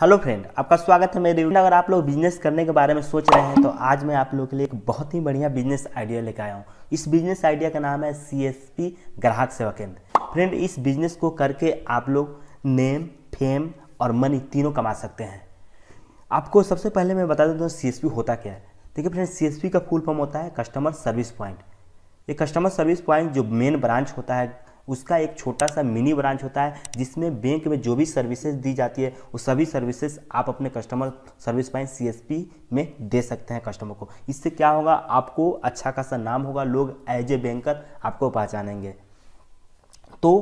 hello friend आपका स्वागत है मेरे अगर आप लोग बिजनेस करने के बारे में सोच रहे हैं तो आज मैं आप लोग के लिए एक बहुत ही बढ़िया बिजनेस आइडिया लेकर आया हूँ इस बिजनेस आइडिया का नाम है सी ग्राहक सेवा केंद्र फ्रेंड इस बिजनेस को करके आप लोग नेम फेम और मनी तीनों कमा सकते हैं आपको सबसे पहले मैं बता देता हूँ सी होता क्या है देखिए फ्रेंड सी का फुल फॉर्म होता है कस्टमर सर्विस पॉइंट ये कस्टमर सर्विस पॉइंट जो मेन ब्रांच होता है उसका एक छोटा सा मिनी ब्रांच होता है जिसमें बैंक में जो भी सर्विसेज दी जाती है वो सभी सर्विसेज आप अपने कस्टमर सर्विस पाइन सी में दे सकते हैं कस्टमर को इससे क्या होगा आपको अच्छा खासा नाम होगा लोग एज ए बैंकर आपको पहचानेंगे तो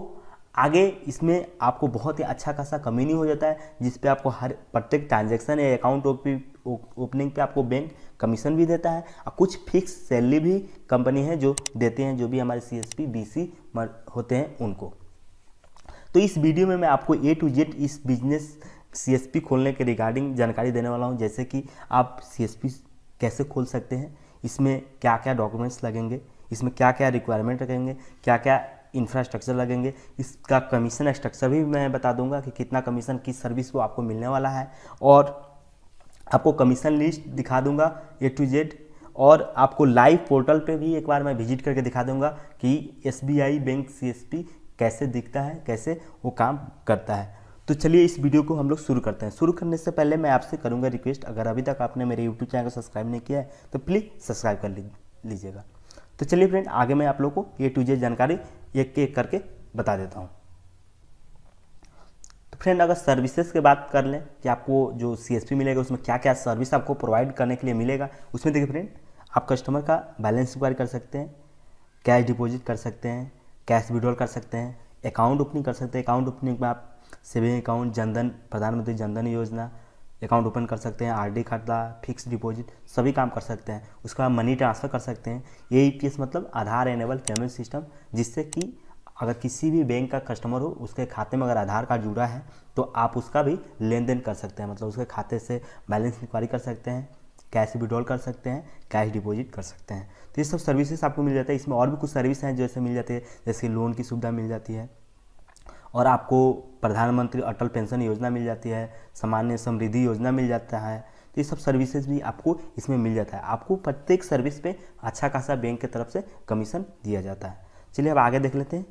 आगे इसमें आपको बहुत ही अच्छा खासा कमी नहीं हो जाता है जिस पे आपको हर प्रत्येक ट्रांजैक्शन या अकाउंट ओपनिंग पे आपको बैंक कमीशन भी देता है और कुछ फिक्स सैलरी भी कंपनी है जो देते हैं जो भी हमारे C S P B C होते हैं उनको तो इस वीडियो में मैं आपको ए टू जेड इस बिजनेस सी खोलने के रिगार्डिंग जानकारी देने वाला हूँ जैसे कि आप सी कैसे खोल सकते हैं इसमें क्या क्या डॉक्यूमेंट्स लगेंगे इसमें क्या क्या रिक्वायरमेंट रखेंगे क्या क्या इंफ्रास्ट्रक्चर लगेंगे इसका कमीशन स्ट्रक्चर भी मैं बता दूंगा कि कितना कमीशन किस सर्विस को आपको मिलने वाला है और आपको कमीशन लिस्ट दिखा दूंगा ए टू जेड और आपको लाइव पोर्टल पे भी एक बार मैं विजिट करके दिखा दूंगा कि एस बैंक सी कैसे दिखता है कैसे वो काम करता है तो चलिए इस वीडियो को हम लोग शुरू करते हैं शुरू करने से पहले मैं आपसे करूंगा रिक्वेस्ट अगर अभी तक आपने मेरे यूट्यूब चैनल को सब्सक्राइब नहीं किया है तो प्लीज़ सब्सक्राइब कर लीजिएगा तो चलिए फ्रेंड आगे मैं आप लोग को ए टू जे जानकारी एक एक करके बता देता हूँ तो फ्रेंड अगर सर्विसेज की बात कर लें कि आपको जो सी मिलेगा उसमें क्या क्या सर्विस आपको प्रोवाइड करने के लिए मिलेगा उसमें देखिए फ्रेंड आप कस्टमर का बैलेंस इंक्वायरी कर सकते हैं कैश डिपॉजिट कर सकते हैं कैश विड्रॉल कर सकते हैं अकाउंट ओपनिंग कर सकते हैं अकाउंट ओपनिंग में आप सेविंग अकाउंट जनधन प्रधानमंत्री जनधन योजना अकाउंट ओपन कर सकते हैं आरडी खाता फिक्स डिपॉजिट सभी काम कर सकते हैं उसके बाद मनी ट्रांसफ़र कर सकते हैं ए पी e मतलब आधार एनेबल पेमेंट सिस्टम जिससे कि अगर किसी भी बैंक का कस्टमर हो उसके खाते में अगर आधार कार्ड जुड़ा है तो आप उसका भी लेन देन कर सकते हैं मतलब उसके खाते से बैलेंस इंक्वायरी कर सकते हैं कैश विड्रॉल कर सकते हैं कैश डिपॉजिट कर सकते हैं तो ये सब सर्विसेज आपको मिल जाता है इसमें और भी कुछ सर्विस हैं जैसे मिल जाती है जैसे लोन की सुविधा मिल जाती है और आपको प्रधानमंत्री अटल पेंशन योजना मिल जाती है सामान्य समृद्धि योजना मिल जाता है तो ये सब सर्विसेज भी आपको इसमें मिल जाता है आपको प्रत्येक सर्विस पे अच्छा खासा बैंक की तरफ से कमीशन दिया जाता है चलिए अब आगे देख लेते हैं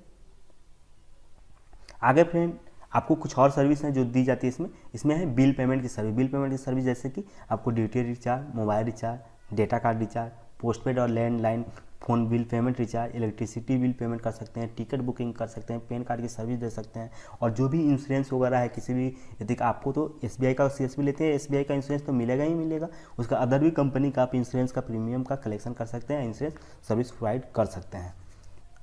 आगे फ्रेंड आपको कुछ और सर्विस हैं जो दी जाती है इसमें इसमें है बिल पेमेंट की सर्विस बिल पेमेंट की सर्विस जैसे कि आपको duty recharge mobile recharge data card recharge postpaid और landline phone bill payment recharge electricity bill payment कर सकते हैं टिकट बुकिंग कर सकते हैं पेन कार्ड की सर्विस दे सकते हैं और जो भी इंश्योरेंस वगैरह है किसी भी यदि आपको तो एस का सी लेते हैं एस का इंश्योरेंस तो मिलेगा ही मिलेगा उसका अदर भी कंपनी का आप इंश्योरेंस का प्रीमियम का कलेक्शन कर सकते हैं इंश्योरेंस सर्विस प्रोवाइड कर सकते हैं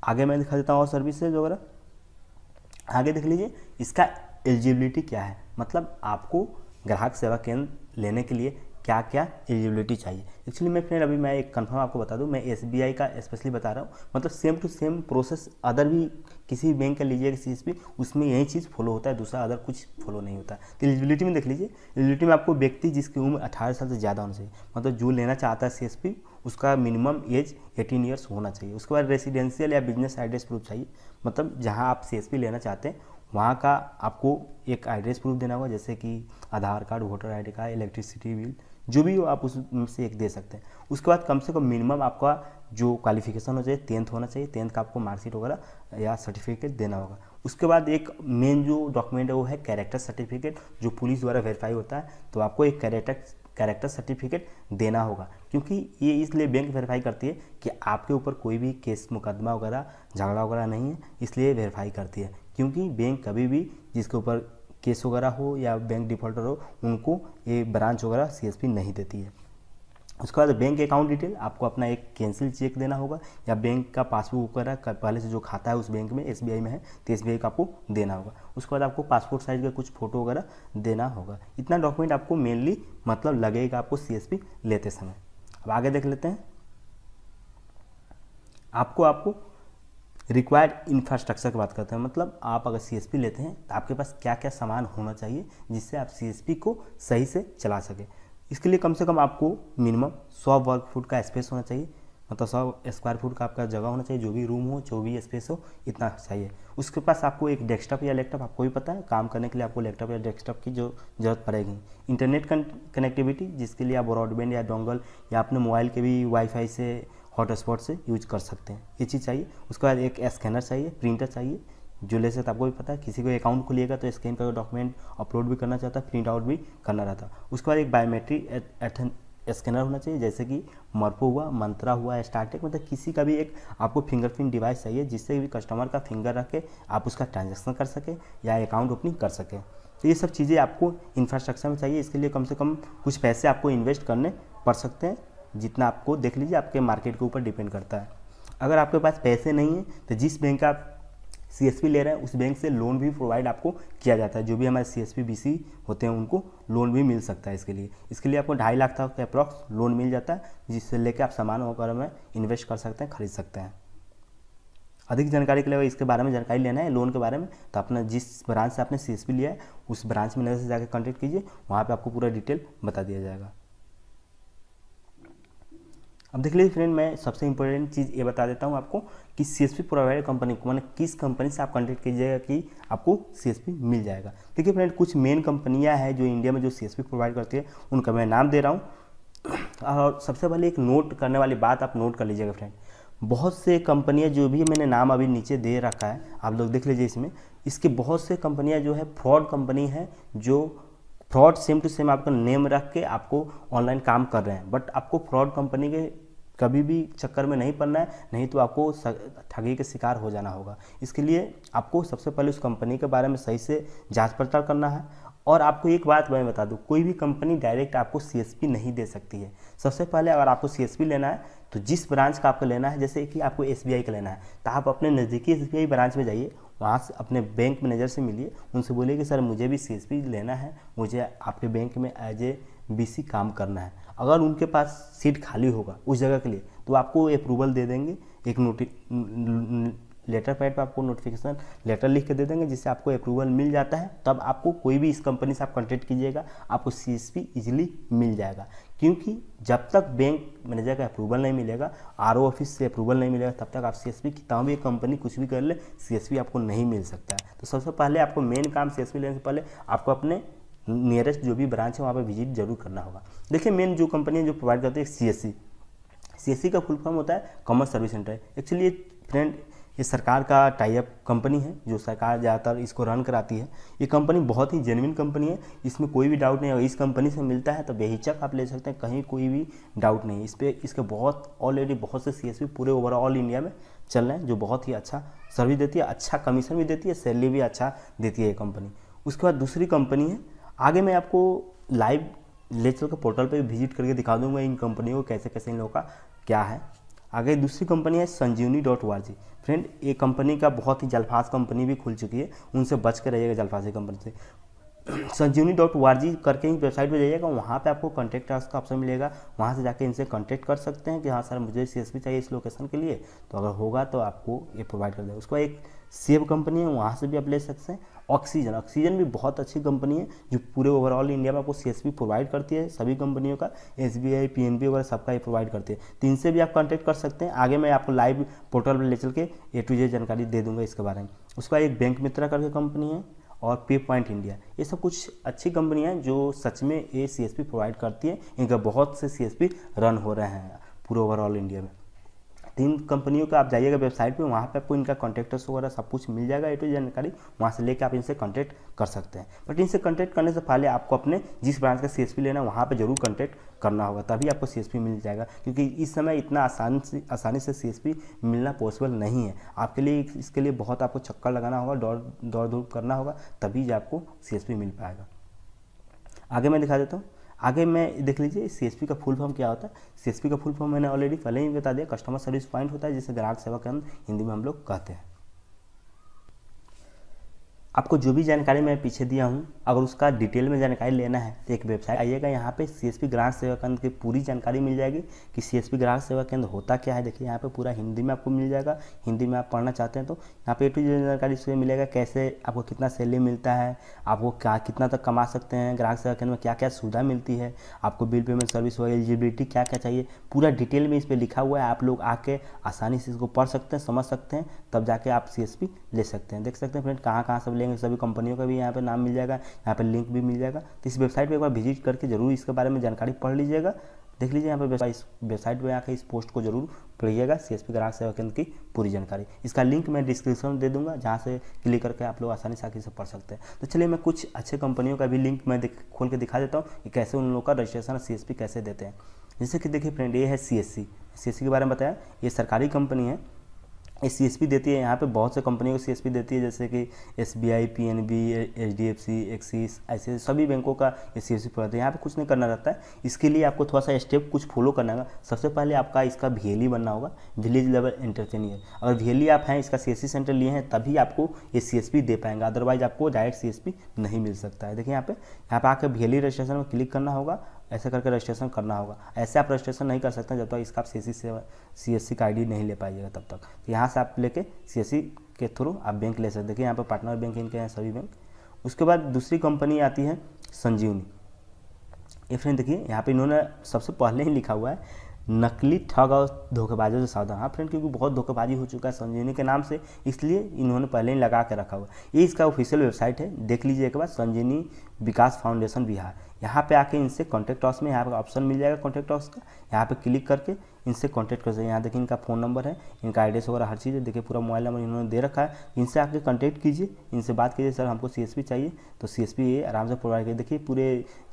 आगे मैं दिखा देता हूँ और सर्विसेज वगैरह आगे देख लीजिए इसका एलिजिबिलिटी क्या है मतलब आपको ग्राहक सेवा केंद्र लेने के लिए क्या क्या एलिजिबिलिटी चाहिए एक्चुअली मैं फ्रेंड अभी मैं एक कंफर्म आपको बता दूं मैं एस का स्पेशली बता रहा हूँ मतलब same to same process other भी किसी बैंक का लीजिए किसी चीज़ भी उसमें यही चीज़ फॉलो होता है दूसरा अदर कुछ फॉलो नहीं होता तो एलिजिबिलिटी में देख लीजिए एलिजिबिलिटी में आपको व्यक्ति जिसकी उम्र अठारह साल से ज़्यादा होना चाहिए मतलब जो लेना चाहता है सी उसका मिनिमम एज एटीन ईयर्स होना चाहिए उसके बाद रेसिडेंशियल या बिजनेस एड्रेस प्रूफ चाहिए मतलब जहाँ आप सी लेना चाहते हैं वहाँ का आपको एक एड्रेस प्रूफ देना होगा जैसे कि Aadhaar card voter I card electricity bill जो भी हो आप उसमें से एक दे सकते हैं उसके बाद कम से कम मिनिमम आपका जो क्वालिफिकेशन हो चाहिए टेंथ होना चाहिए टेंथ का आपको मार्कशीट वगैरह या सर्टिफिकेट देना होगा उसके बाद एक मेन जो डॉक्यूमेंट है वो है कैरेक्टर सर्टिफिकेट जो पुलिस द्वारा वेरीफाई होता है तो आपको एक कैरेक्टर कैरेक्टर सर्टिफिकेट देना होगा क्योंकि ये इसलिए बैंक वेरीफाई करती है कि आपके ऊपर कोई भी केस मुकदमा वगैरह झगड़ा वगैरह नहीं है इसलिए वेरीफाई करती है क्योंकि बैंक कभी भी जिसके ऊपर केस वगैरह हो या बैंक डिफॉल्टर हो उनको ये ब्रांच वगैरह सीएसपी नहीं देती है उसके बाद बैंक अकाउंट डिटेल आपको अपना एक कैंसिल चेक देना होगा या बैंक का पासबुक वगैरह पहले से जो खाता है उस बैंक में एस में है तो एस का आपको देना होगा उसके बाद आपको पासपोर्ट साइज का कुछ फ़ोटो वगैरह देना होगा इतना डॉक्यूमेंट आपको मेनली मतलब लगेगा आपको सी लेते समय अब आगे देख लेते हैं आपको आपको रिक्वायर्ड इंफ्रास्ट्रक्चर की बात करते हैं मतलब आप अगर सी लेते हैं तो आपके पास क्या क्या सामान होना चाहिए जिससे आप सी को सही से चला सकें इसके लिए कम से कम आपको मिनिमम सौ वर्ग फुट का स्पेस होना चाहिए मतलब सौ स्क्वायर फुट का आपका जगह होना चाहिए जो भी रूम हो जो भी स्पेस हो इतना चाहिए उसके पास आपको एक डेस्कटॉप या लैपटॉप आपको भी पता है काम करने के लिए आपको लैपटॉप या डेस्कटॉप की जो जरूरत पड़ेगी इंटरनेट कनेक्टिविटी जिसके लिए आप ब्रॉडबैंड या डोंगल या अपने मोबाइल के भी वाईफाई से हॉटस्पॉट से यूज कर सकते हैं ये चीज़ चाहिए उसके बाद एक स्कैनर चाहिए प्रिंटर चाहिए जो ले सकते आपको भी पता है किसी को अकाउंट खुलिएगा तो स्कैन करके डॉक्यूमेंट अपलोड भी करना चाहता है प्रिंट आउट भी करना रहता उसके बाद एक बायोमेट्रिक स्कैनर होना चाहिए जैसे कि मर्पो हुआ मंत्रा हुआ स्टार्टेक मतलब किसी का भी एक आपको फिंगरप्रिंट डिवाइस चाहिए जिससे भी कस्टमर का फिंगर रख के आप उसका ट्रांजैक्शन कर सकें या अकाउंट ओपनिंग कर सकें तो ये सब चीज़ें आपको इंफ्रास्ट्रक्चर में चाहिए इसके लिए कम से कम कुछ पैसे आपको इन्वेस्ट करने पड़ सकते हैं जितना आपको देख लीजिए आपके मार्केट के ऊपर डिपेंड करता है अगर आपके पास पैसे नहीं है तो जिस बैंक का आप सी ले रहे हैं उस बैंक से लोन भी प्रोवाइड आपको किया जाता है जो भी हमारे सी एस होते हैं उनको लोन भी मिल सकता है इसके लिए इसके लिए आपको ढाई लाख तक अप्रॉक्स लोन मिल जाता है जिससे लेकर आप सामान वगैरह में इन्वेस्ट कर सकते हैं खरीद सकते हैं अधिक जानकारी के लिए इसके बारे में जानकारी लेना है लोन के बारे में तो अपना जिस ब्रांच से आपने सी लिया है उस ब्रांच मैनेजर से जाकर कॉन्टैक्ट कीजिए वहाँ पर आपको पूरा डिटेल बता दिया जाएगा अब देख लीजिए फ्रेंड मैं सबसे इंपॉर्टेंट चीज़ ये बता देता हूँ आपको कि C S P provider company को मैंने किस कंपनी से आप कॉन्टेक्ट कीजिएगा कि आपको सी एस पी मिल जाएगा देखिए फ्रेंड कुछ मेन कंपनियाँ हैं जो इंडिया में जो सी एस पी प्रोवाइड करती है उनका मैं नाम दे रहा हूँ और सबसे पहले एक नोट करने वाली बात आप नोट कर लीजिएगा फ्रेंड बहुत से कंपनियाँ जो भी मैंने नाम अभी नीचे दे रखा है आप लोग देख लीजिए इसमें इसके बहुत से कंपनियाँ जो है फ्रॉड कंपनी है जो फ्रॉड सेम टू सेम आपका नेम रख के आपको ऑनलाइन काम कर रहे हैं बट आपको फ्रॉड कंपनी के कभी भी चक्कर में नहीं पड़ना है नहीं तो आपको ठगी के शिकार हो जाना होगा इसके लिए आपको सबसे पहले उस कंपनी के बारे में सही से जांच पड़ताल करना है और आपको एक बात मैं बता दूँ कोई भी कंपनी डायरेक्ट आपको सी नहीं दे सकती है सबसे पहले अगर आपको सी लेना है तो जिस ब्रांच का आपको लेना है जैसे कि आपको एस का लेना है तो आप अपने नज़दीकी एस ब्रांच में जाइए वहाँ से अपने बैंक मैनेजर से मिलिए उनसे बोलिए कि सर मुझे भी सी लेना है मुझे आपके बैंक में एज ए बी काम करना है अगर उनके पास सीट खाली होगा उस जगह के लिए तो आपको अप्रूवल दे देंगे एक नोटि लेटर पैड पर आपको नोटिफिकेशन लेटर लिख के दे देंगे जिससे आपको अप्रूवल मिल जाता है तब आपको कोई भी इस कंपनी से आप कॉन्टेक्ट कीजिएगा आपको सी एस पी ईजिली मिल जाएगा क्योंकि जब तक बैंक मैनेजर का अप्रूवल नहीं मिलेगा आर ऑफिस से अप्रूवल नहीं मिलेगा तब तक आप सी एस पी कितना भी कंपनी कुछ भी कर ले सी आपको नहीं मिल सकता है तो सबसे पहले आपको मेन काम सी लेने से पहले आपको अपने नियरेस्ट जो भी ब्रांच है वहाँ पर विजिट जरूर करना होगा देखिए मेन जो कंपनी है जो प्रोवाइड करती है सी एस सी का फुल फॉर्म होता है commerce service centre actually friend ये सरकार का टाइप कंपनी है जो सरकार ज़्यादातर इसको रन कराती है ये कंपनी बहुत ही जेनविन कंपनी है इसमें कोई भी डाउट नहीं है इस कंपनी से मिलता है तो बेहिचक आप ले सकते हैं कहीं कोई भी डाउट नहीं इस पर इसके बहुत ऑलरेडी बहुत से सी पूरे ओवरऑल इंडिया में चल रहे हैं जो बहुत ही अच्छा सर्विस देती है अच्छा कमीशन भी देती है सैलरी भी अच्छा देती है ये कंपनी उसके बाद दूसरी कंपनी है आगे मैं आपको लाइव लेचर के पोर्टल पर विजिट करके दिखा दूंगा इन कंपनियों को कैसे कैसे इन लोगों का क्या है आगे दूसरी कंपनी है संजीवनी डॉट ओ फ्रेंड ये कंपनी का बहुत ही जलफाज कंपनी भी खुल चुकी है उनसे बच कर रहिएगा जलफाजी कंपनी से संजीवनी डॉट ओ करके ही वेबसाइट पर जाइएगा वहाँ पे आपको कॉन्टैक्ट का ऑप्शन मिलेगा वहाँ से जाके इनसे कॉन्टैक्ट कर सकते हैं कि हाँ सर मुझे सी चाहिए इस लोकेशन के लिए तो अगर होगा तो आपको ये प्रोवाइड कर देगा उसके बाद एक सेव कंपनी है वहाँ से भी आप ले सकते हैं ऑक्सीजन ऑक्सीजन भी बहुत अच्छी कंपनी है जो पूरे ओवरऑल इंडिया में आपको सी प्रोवाइड करती है सभी कंपनियों का S B I P N B वगैरह सबका ही प्रोवाइड करती है तो इनसे भी आप कॉन्टैक्ट कर सकते हैं आगे मैं आपको लाइव पोर्टल पर ले चल के ए टू जे जानकारी दे दूंगा इसके बारे में उसका एक बैंक मित्रा करके कंपनी है और पे पॉइंट इंडिया ये सब कुछ अच्छी कंपनियाँ हैं जो सच में A C S P provide करती है इनका बहुत से सी एस पी रन हो रहे हैं पूरे ओवरऑल इंडिया में तीन कंपनियों का आप जाइएगा वेबसाइट पे वहाँ पे आपको इनका कॉन्टैक्टर्स वगैरह सब कुछ मिल जाएगा ए टू तो जानकारी वहाँ से लेकर आप इनसे कॉन्टैक्ट कर सकते हैं बट इनसे कॉन्टैक्ट करने से पहले आपको अपने जिस ब्रांच का सी लेना है वहाँ पर जरूर कॉन्टैक्ट करना होगा तभी आपको सी मिल जाएगा क्योंकि इस समय इतना आसान से आसानी से सी मिलना पॉसिबल नहीं है आपके लिए इसके लिए बहुत आपको चक्कर लगाना होगा दौड़ दौड़ करना होगा तभी आपको सी मिल पाएगा आगे मैं दिखा देता हूँ आगे मैं देख लीजिए सी का फुल फॉर्म क्या होता है सी का फुल फॉर्म मैंने ऑलरेडी पहले ही बता दिया कस्टमर सर्विस पॉइंट होता है जिसे ग्राहक सेवा केंद्र हिंदी में हम लोग कहते हैं आपको जो भी जानकारी मैं पीछे दिया हूँ अगर उसका डिटेल में जानकारी लेना है तो एक वेबसाइट आइएगा यहाँ पे पी ग्राहक सेवा केंद्र की पूरी जानकारी मिल जाएगी कि सी एस पी ग्राहक सेवा केंद्र होता क्या है देखिए यहाँ पे पूरा हिंदी में आपको मिल जाएगा हिंदी में आप पढ़ना चाहते हैं तो यहाँ पे ए टू जानकारी इसमें मिलेगा कैसे आपको कितना सैलरी मिलता है आपको क्या कितना तक कमा सकते हैं ग्राहक सेवा केंद्र में क्या क्या सुविधा मिलती है आपको बिल पेमेंट सर्विस हो एलिजिबिलिटी क्या क्या चाहिए पूरा डिटेल में इस पर लिखा हुआ है आप लोग आके आसानी से इसको पढ़ सकते हैं समझ सकते हैं तब जाके आप सी ले सकते हैं देख सकते हैं फ्रेंड कहाँ कहाँ सब लेंगे देंगे सभी कंपनियों का भी यहाँ पर नाम मिल जाएगा यहाँ पर लिंक भी मिल जाएगा तो इस वेबसाइट पर एक बार विजिट करके जरूर इसके बारे में जानकारी पढ़ लीजिएगा देख लीजिए यहाँ पर इस वेबसाइट पर आकर इस पोस्ट को जरूर पढ़िएगा सी एस पी ग्राहक सेवा केंद्र की पूरी जानकारी इसका लिंक मैं डिस्क्रिप्शन में दे दूंगा जहाँ से क्लिक करके आप लोग आसानी से आके इसे पढ़ सकते हैं तो चलिए मैं कुछ अच्छे कंपनियों का भी लिंक मैं खोल के दिखा देता हूँ कि कैसे उन लोगों का रजिस्ट्रेशन सी एस पी कैसे देते हैं जैसे कि देखिए फ्रेंड ये है C S C C S C के बारे में बताया ये सरकारी कंपनी है सी एस पी देती है यहाँ पे बहुत से कंपनियों को सी एस पी देती है जैसे कि S B I P N B H D F C Axis ऐसे सभी बैंकों का ये सी एस पी पड़ता है यहाँ पे कुछ नहीं करना रहता है इसके लिए आपको थोड़ा सा स्टेप कुछ फॉलो करना होगा सबसे पहले आपका इसका वी एल ई बनना होगा विलेज लेवल एंटरप्रेन्यर अगर वी एल ई आप हैं इसका सी एस सी सेंटर लिए हैं तभी आपको ये सी एस पी दे पाएंगे अदरवाइज आपको डायरेक्ट सी एस पी नहीं मिल सकता है देखिए यहाँ पे यहाँ पर आकर वी एल ई रजिस्ट्रेशन में क्लिक करना होगा ऐसे करके रजिस्ट्रेशन करना होगा ऐसे आप रजिस्ट्रेशन नहीं कर सकते जब तक तो इसका आप सी से सी सी एस सी का आई नहीं ले पाइएगा तब तक तो यहाँ से आप लेके सी एस सी के थ्रू आप बैंक ले सकते देखिए यहाँ पर पार्टनर बैंक इनके हैं सभी बैंक उसके बाद दूसरी कंपनी आती है संजीवनी ये फ्रेंड देखिए यहाँ पे इन्होंने सबसे पहले ही लिखा हुआ है नकली ठग और धोखेबाजों से सावधान हाँ फ्रेंड क्योंकि बहुत धोखेबाजी हो चुका है संजीवनी के नाम से इसलिए इन्होंने पहले ही लगा के रखा हुआ ये इसका ऑफिशियल वेबसाइट है देख लीजिए एक बार संजीवनी विकास फाउंडेशन बिहार यहाँ पे आके इनसे कॉन्टैक्ट ऑस में यहाँ पर ऑप्शन मिल जाएगा कॉन्टैक्ट ऑस का यहाँ पे क्लिक करके इनसे कॉन्टैक्ट कर सकते हैं यहाँ देखिए इनका फ़ोन नंबर है इनका एड्रेस वगैरह हर चीज़ है देखिए पूरा मोबाइल नंबर इन्होंने दे रखा है इनसे आके कॉन्टैक्ट कीजिए इनसे बात कीजिए सर हमको सी चाहिए तो सी ये आराम से प्रोवाइड करिए देखिए पूरे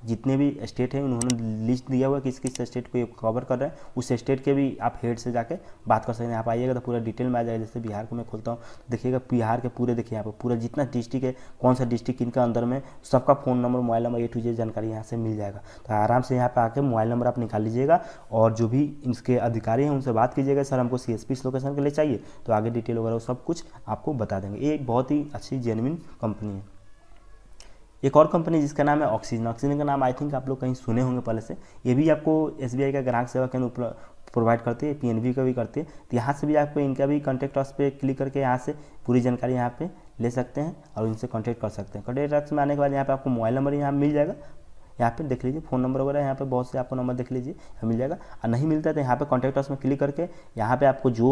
जितने भी स्टेट हैं उन्होंने लिस्ट दिया हुआ है किस किस स्टेट को ये कवर कर रहे हैं उस स्टेट के भी आप हेड से जाके बात कर सकते हैं आप आइएगा तो पूरा डिटेल में आ जाएगा जैसे बिहार को मैं खोलता हूँ तो देखिएगा बिहार के पूरे देखिए यहाँ पर पूरा जितना डिस्ट्रिक्ट है कौन सा डिस्ट्रिक्ट किन अंदर में सबका phone number mobile number A to Z जानकारी यहाँ से मिल जाएगा तो आराम से यहाँ पर आके मोबाइल नंबर आप निकाल लीजिएगा और जो भी इसके अधिकारी हैं उनसे बात कीजिएगा सर हमको सी एस लोकेशन के लिए चाहिए तो आगे डिटेल वगैरह सब कुछ आपको बता देंगे ये एक बहुत ही अच्छी जेनविन कंपनी है एक और कंपनी जिसका नाम है ऑक्सीजन ऑक्सीजन का नाम आई थिंक आप लोग कहीं सुने होंगे पहले से ये भी आपको एस का ग्राहक सेवा केंद्र प्रोवाइड करते हैं पीएनबी का भी करते हैं तो यहाँ से भी आपको इनका भी कॉन्टैक्ट ऑस पे क्लिक करके यहाँ से पूरी जानकारी यहाँ पे ले सकते हैं और इनसे कॉन्टैक्ट कर सकते हैं कॉन्टैक्ट में आने के बाद यहाँ पे आपको मोबाइल नंबर यहाँ मिल जाएगा यहाँ पे देख लीजिए फोन नंबर वगैरह यहाँ पे बहुत से आपको नंबर देख लीजिए मिल जाएगा और नहीं मिलता है तो यहाँ पे कॉन्टैक्ट अस में क्लिक करके यहाँ पे आपको जो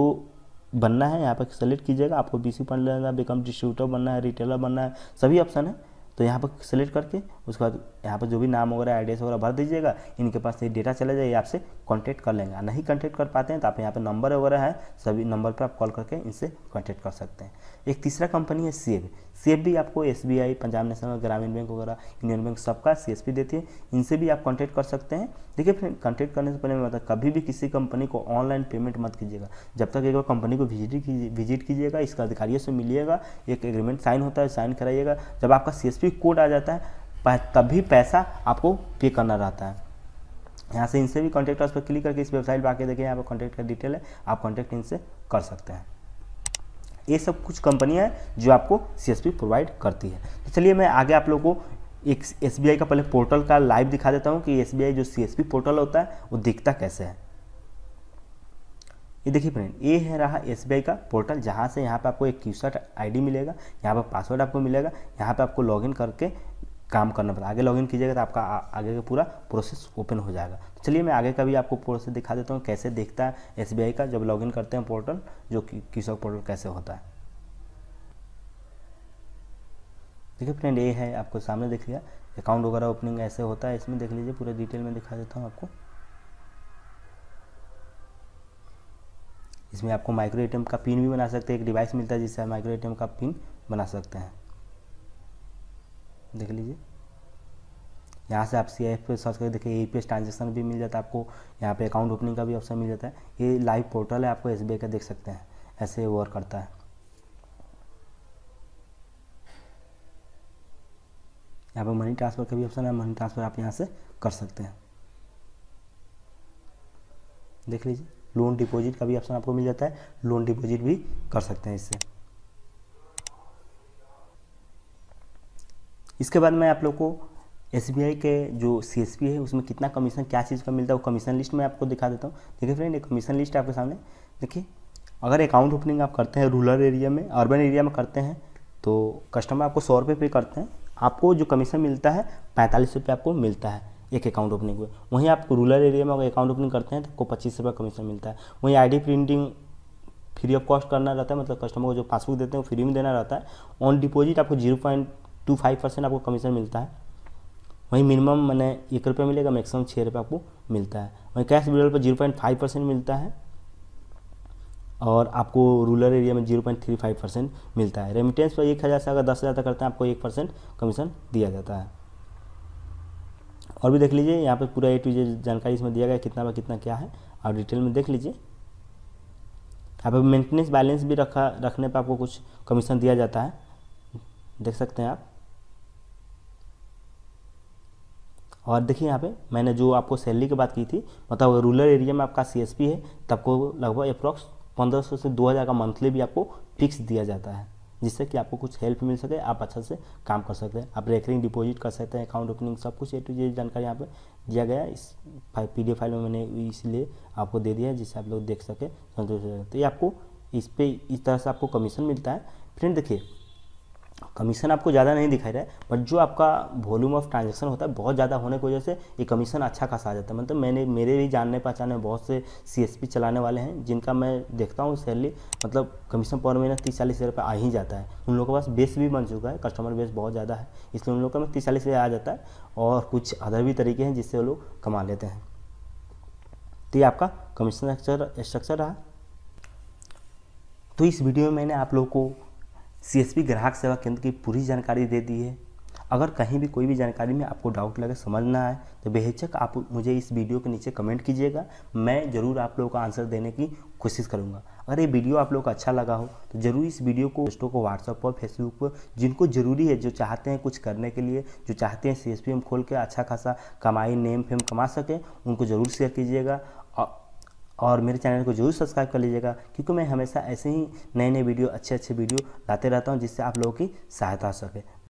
बनना है यहाँ पे सेलेक्ट कीजिएगा आपको बी सी पढ़ लेना बिकम डिस्ट्रीब्यूटर बनना है रिटेलर बनना है सभी ऑप्शन है तो यहाँ पर सेलेक्ट करके उसके बाद यहाँ पर जो भी नाम वगैरह एड्रेस वगैरह भर दीजिएगा इनके पास ये डेटा चला जाएगा आपसे कॉन्टैक्ट कर लेंगे नहीं कॉन्टैक्ट कर पाते हैं तो आप यहाँ पर नंबर वगैरह है सभी नंबर पर आप कॉल करके इनसे कॉन्टैक्ट कर सकते हैं एक तीसरा कंपनी है सेव सी आपको एस पंजाब नेशनल ग्रामीण बैंक वगैरह यूनियन बैंक सबका सी देती है इनसे भी आप कॉन्टैक्ट कर सकते हैं देखिए फिर कॉन्टैक्ट करने से पहले मैं बताया कभी भी किसी कंपनी को ऑनलाइन पेमेंट मत कीजिएगा जब तक एक बार कंपनी को विजिट विजिट कीजिएगा इसका अधिकारियों से मिलिएगा एक एग्रीमेंट साइन होता है साइन कराइएगा जब आपका सी कोड आ जाता है तभी पैसा आपको पे करना रहता है यहाँ से इनसे भी कॉन्टैक्ट उस पर क्लिक करके इस वेबसाइट पर आके देखिए यहाँ पर कॉन्टैक्ट का डिटेल है आप कॉन्टैक्ट इनसे कर सकते हैं ये सब कुछ कंपनियाँ हैं जो आपको सी प्रोवाइड करती है तो चलिए मैं आगे आप लोगों को एक एस का पहले पोर्टल का लाइव दिखा देता हूँ कि एस जो सी पोर्टल होता है वो दिखता कैसे है ये देखिए फ्रेंड ये है रहा एस का पोर्टल जहाँ से यहाँ पे आपको एक क्यूसट आईडी मिलेगा यहाँ पर पासवर्ड आपको मिलेगा यहाँ पे आपको लॉगिन करके काम करना पड़ता है आगे लॉगिन कीजिएगा तो आपका आगे का पूरा प्रोसेस ओपन हो जाएगा तो चलिए मैं आगे का भी आपको प्रोसेस दिखा देता हूँ कैसे देखता है एसबीआई का जब लॉगिन करते हैं पोर्टल जो कि किसॉक पोर्टल कैसे होता है देखिए फ्रेंड ये है आपको सामने देख लिया अकाउंट वगैरह ओपनिंग ऐसे होता है इसमें देख लीजिए पूरे डिटेल में दिखा देता हूँ आपको इसमें आपको माइक्रो ए का पिन भी बना सकते हैं एक डिवाइस मिलता है जिससे आप माइक्रो ए का पिन बना सकते हैं देख लीजिए यहाँ से आप सी आई पे सर्च करके देखिए ए पे ट्रांजेक्शन भी मिल जाता है आपको यहाँ पे अकाउंट ओपनिंग का भी ऑप्शन मिल जाता है ये लाइव पोर्टल है आपको एस का देख सकते हैं ऐसे वर्क करता है यहाँ पर मनी ट्रांसफ़र का भी ऑप्शन है मनी ट्रांसफ़र आप यहाँ से कर सकते हैं देख लीजिए लोन डिपॉजिट का भी ऑप्शन आपको मिल जाता है लोन डिपॉजिट भी कर सकते हैं इससे इसके बाद मैं आप लोग को एस के जो सी है उसमें कितना कमीशन क्या चीज़ का मिलता है वो कमीशन लिस्ट मैं आपको दिखा देता हूँ देखिए फ्रेंड एक कमीशन लिस्ट आपके सामने देखिए अगर अकाउंट ओपनिंग आप करते हैं रूरल एरिया में अर्बन एरिया में करते हैं तो कस्टमर आपको सौ रुपये पे करते हैं आपको जो कमीशन मिलता है पैंतालीस रुपये आपको मिलता है एक अकाउंट ओपनिंग में वहीं आप रूरल एरिया में अगर अकाउंट ओपनिंग करते हैं तो आपको पच्चीस रुपये कमीशन मिलता है वहीं ID printing free of cost करना रहता है मतलब कस्टमर को जो पासबुक देते हैं वो फ्री में देना रहता है ऑन डिपॉजिट आपको zero point two five percent आपको कमीशन मिलता है वहीं मिनिमम मैंने एक रुपये मिलेगा मैक्सिमम छः रुपये आपको मिलता है वहीं कैश विड्रॉल पर जीरो पॉइंट फाइव परसेंट मिलता है और आपको रूरल एरिया में zero point three five percent मिलता है रेमिटेंस पर एक हज़ार से अगर दस हज़ार तक करते हैं आपको एक परसेंट कमीशन दिया जाता है और भी देख लीजिए यहाँ पर पूरा ए टू जेड जानकारी इसमें दिया गया कितना बार कितना क्या है आप डिटेल में देख लीजिए यहाँ पर मेंटेनेंस बैलेंस भी रखा रखने पर आपको कुछ कमीशन दिया जाता है देख सकते हैं आप और देखिए यहाँ पे मैंने जो आपको सैलरी की बात की थी मतलब रूरल एरिया में आपका सी है तब को लगभग अप्रॉक्स पंद्रह सौ से दो हज़ार का मंथली भी आपको फिक्स दिया जाता है जिससे कि आपको कुछ हेल्प मिल सके आप अच्छा से काम कर सकते हैं आप रेकरिंग डिपॉजिट कर सकते हैं अकाउंट ओपनिंग सब कुछ ए टू जी जानकारी यहाँ पे दिया गया इस फाइल पी डी फाइल में मैंने इसलिए आपको दे दिया है जिससे आप लोग देख सकें संतुष्ट तो ये आपको इस पर इस तरह से आपको कमीशन मिलता है फ्रेंड देखिए कमीशन आपको ज़्यादा नहीं दिखाई रहा है बट जो आपका वॉल्यूम ऑफ ट्रांजेक्शन होता है बहुत ज़्यादा होने की वजह से ये कमीशन अच्छा खासा आ जाता है मतलब मैंने मेरे भी जानने पहचाने बहुत से सी चलाने वाले हैं जिनका मैं देखता हूँ सैलरी मतलब कमीशन पर महीना तीस चालीस हज़ार रुपये आ ही जाता है उन लोगों के पास बेस भी बन चुका है कस्टमर बेस बहुत ज़्यादा है इसलिए उन लोगों का तीस चालीस आ जाता है और कुछ अदर भी तरीके हैं जिससे वो लोग कमा लेते हैं तो ये आपका कमीशन स्ट्रक्चर स्ट्रक्चर रहा तो इस वीडियो में मैंने आप लोगों को सीएसपी ग्राहक सेवा केंद्र की पूरी जानकारी दे दी है अगर कहीं भी कोई भी जानकारी में आपको डाउट लगे समझना है आए तो बेहचक आप मुझे इस वीडियो के नीचे कमेंट कीजिएगा मैं ज़रूर आप लोगों का आंसर देने की कोशिश करूंगा अगर ये वीडियो आप लोग को अच्छा लगा हो तो ज़रूर इस वीडियो को दोस्तों को व्हाट्सअप पर फेसबुक पर जिनको ज़रूरी है जो चाहते हैं कुछ करने के लिए जो चाहते हैं सी एस खोल के अच्छा खासा कमाई नेम फेम कमा सकें उनको ज़रूर शेयर कीजिएगा और मेरे चैनल को जरूर सब्सक्राइब कर लीजिएगा क्योंकि मैं हमेशा ऐसे ही नए नए वीडियो अच्छे अच्छे वीडियो लाते रहता हूँ जिससे आप लोगों की सहायता हो सके